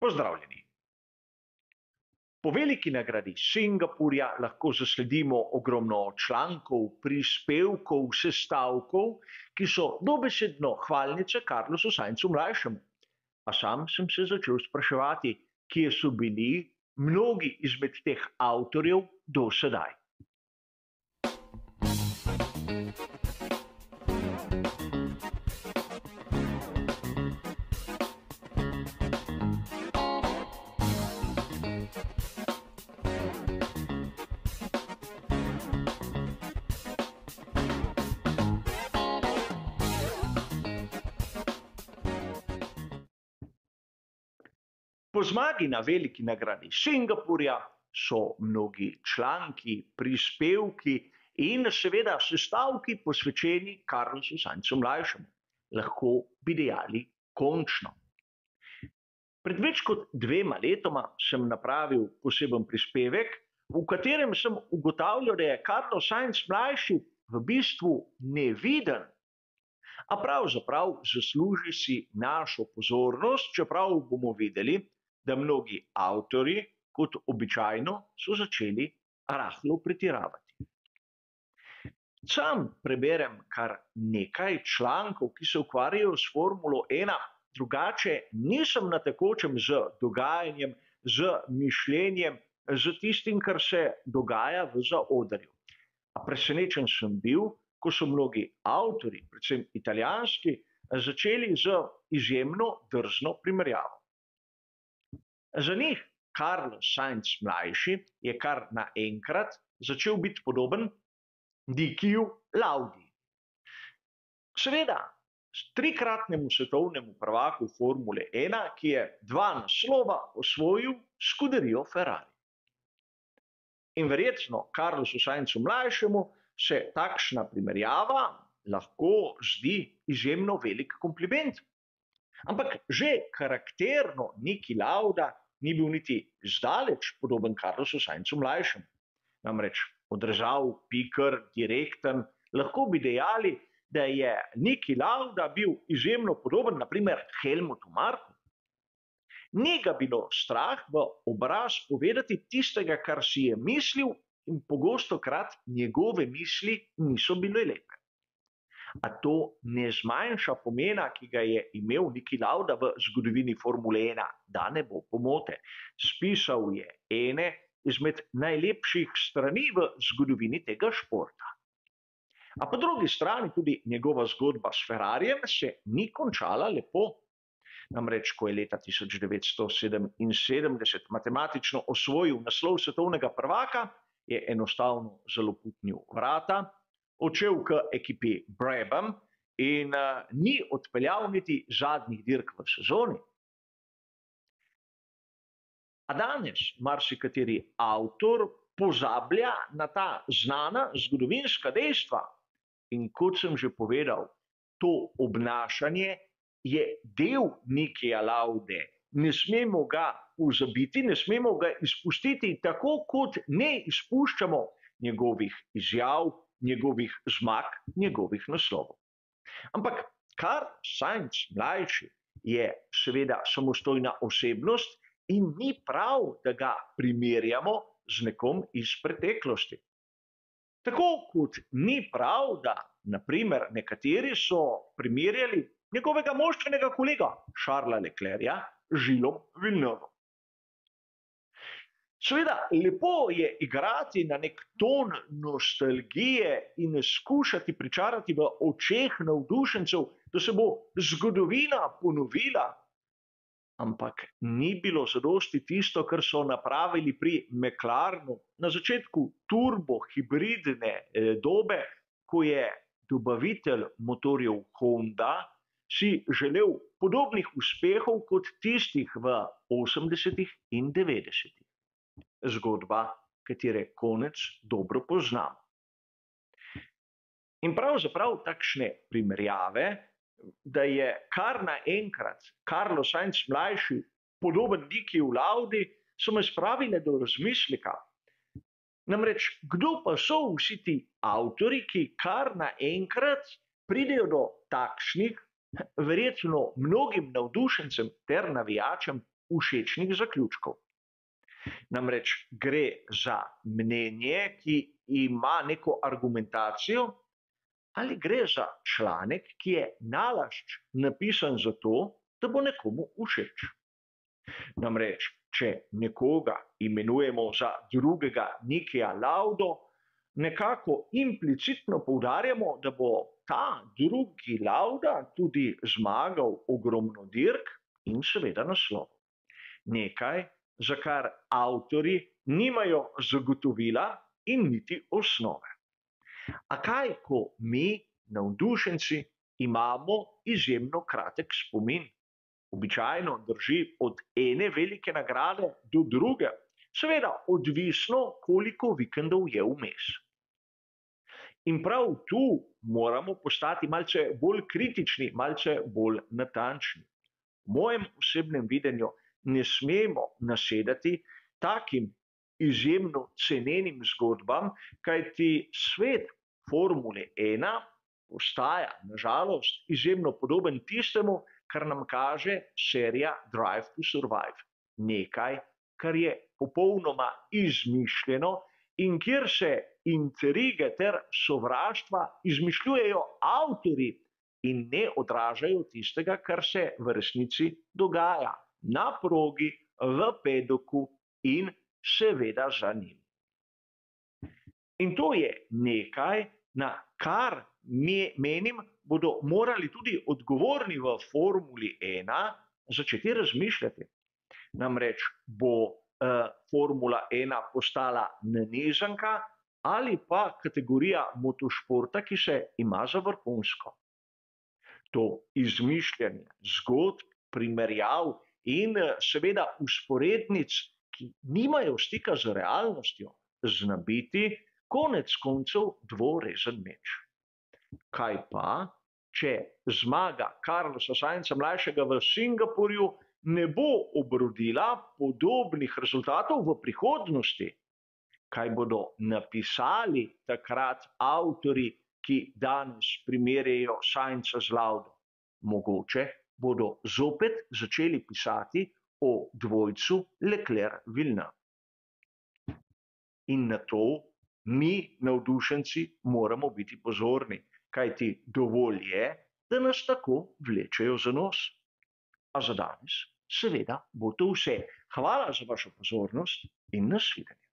Pozdravljeni. Po veliki nagradi Singapurja lahko zasledimo ogromno člankov, prispevkov, sestavkov, ki so dobesedno hvalnice Karlosu Sajncu Mlajšemu. A sam sem se začel spraševati, kje so bili mnogi izmed teh avtorjev do sedaj. Thank you. Po zmagi na veliki nagradi Singapurja so mnogi članki, prispevki in seveda sestavki posvečeni Karlosu Sancu Mlajšemu. Lahko bi dejali končno. Pred več kot dvema letoma sem napravil poseben prispevek, v katerem sem ugotavljal, da je Karlo Sainz mlajši v bistvu neviden, a pravzaprav zasluži si našo pozornost, čeprav bomo videli, da mnogi avtori, kot običajno, so začeli rahlo pretiravati. Sam preberem kar nekaj člankov, ki se ukvarjajo s Formulo 1, drugače nisem na tekočem z dogajanjem, z mišljenjem, z tistim, kar se dogaja v zaodrju. A presenečen sem bil, ko so mnogi avtori, predvsem italijanski, začeli z izjemno drzno primerjavo. Ženih Karl Sainz mlajši je kar naenkrat začel biti podoben Dikiju Laudi. Seveda, trikratnemu svetovnemu prvaku Formule 1, ki je dva naslova osvojil skuderijo Ferrari. In verjetno Karlu Sainzu mlajšemu se takšna primerjava lahko zdi izjemno velik kompliment. Ampak že karakterno Niki Lauda ni bil niti zdaleč podoben Karlosu Sajncu mlajšem. Namreč održal piker, direkten, lahko bi dejali, da je Niki Lauda bil izjemno podoben, naprimer Helmutu Marku. Ni ga bilo strah v obraz povedati tistega, kar si je mislil, in pogosto krat njegove misli niso bile lepe a to ne zmanjša pomena, ki ga je imel Niki Lauda v zgodovini Formule 1, da ne bo pomote. Spisal je ene izmed najlepših strani v zgodovini tega športa. A po drugi strani tudi njegova zgodba s Ferrarijem se ni končala lepo. Namreč, ko je leta 1977 matematično osvojil naslov svetovnega prvaka, je enostavno zelo putnil vrata, odšel k ekipi Brebem in uh, ni odpeljal niti zadnjih dirk v sezoni. A danes marsikateri avtor pozablja na ta znana zgodovinska dejstva. In kot sem že povedal, to obnašanje je del Nikija Laude. Ne smemo ga pozabiti, ne smemo ga izpustiti, tako kot ne izpuščamo njegovih izjav, njegovih zmag, njegovih naslovov. Ampak kar Sajnč mlajši je seveda samostojna osebnost in ni prav, da ga primerjamo z nekom iz preteklosti. Tako kot ni prav, da naprimer nekateri so primerjali njegovega moščenega kolega Šarla Leklerja z Žilom Vilnovom. Seveda, lepo je igrati na nek ton nostalgije in skušati pričarati v očeh navdušencev, da se bo zgodovina ponovila, ampak ni bilo zadosti tisto, kar so napravili pri Meklarnu na začetku turbo-hibridne e, dobe, ko je dobavitelj motorjev Honda si želel podobnih uspehov kot tistih v 80-ih in 90-ih zgodba, katere konec dobro poznamo. In pravzaprav takšne primerjave, da je kar naenkrat Karlo Sajnc mlajši, podoben Diki v Laudi, so me spravile do razmišljika. Namreč, kdo pa so vsi ti avtori, ki kar naenkrat pridejo do takšnih, verjetno mnogim navdušencem ter navijačem, všečnih zaključkov? Namreč gre za mnenje, ki ima neko argumentacijo, ali gre za članek, ki je nalašč napisan zato, da bo nekomu všeč. Namreč, če nekoga imenujemo za drugega Nikija Laudo, nekako implicitno poudarjamo, da bo ta drugi Lauda tudi zmagal ogromno dirk in seveda naslov. Nekaj, za kar avtori nimajo zagotovila in niti osnove. A kaj, ko mi, navdušenci, imamo izjemno kratek spomin? Običajno drži od ene velike nagrade do druge, seveda, odvisno, koliko vikendov je vmes. In prav tu moramo postati malce bolj kritični, malce bolj natančni. V mojem osebnem videnju ne smemo nasedati takim izjemno cenjenim zgodbam, kajti svet Formule 1 postaja, nažalost, izjemno podoben tistemu, kar nam kaže serija Drive to Survive. Nekaj, kar je popolnoma izmišljeno in kjer se intrige ter sovraštva izmišljujejo avtori. In ne odražajo tistega, kar se v resnici dogaja na progi, v pedoku in seveda za njim. In to je nekaj, na kar menim, bodo morali tudi odgovorni v Formuli 1 začeti razmišljati. Namreč bo eh, Formula 1 postala nenezanka ali pa kategorija motošporta, ki se ima za vrhunsko. To izmišljanje zgodb, primerjav in eh, seveda usporednic, ki nimajo stika z realnostjo, zna biti konec koncev dvorezen meč. Kaj pa, če zmaga Karlosa Sajnca mlajšega v Singapurju ne bo obrodila podobnih rezultatov v prihodnosti? Kaj bodo napisali takrat avtori, ki danes primerjajo Sajnca z Laudo? Mogoče bodo zopet začeli pisati o dvojcu Leclerc-Vilna. In na to mi, navdušenci, moramo biti pozorni, kajti dovolj je, da nas tako vlečejo za nos. A za danes, seveda, bo to vse. Hvala za vašo pozornost in nasvidenje.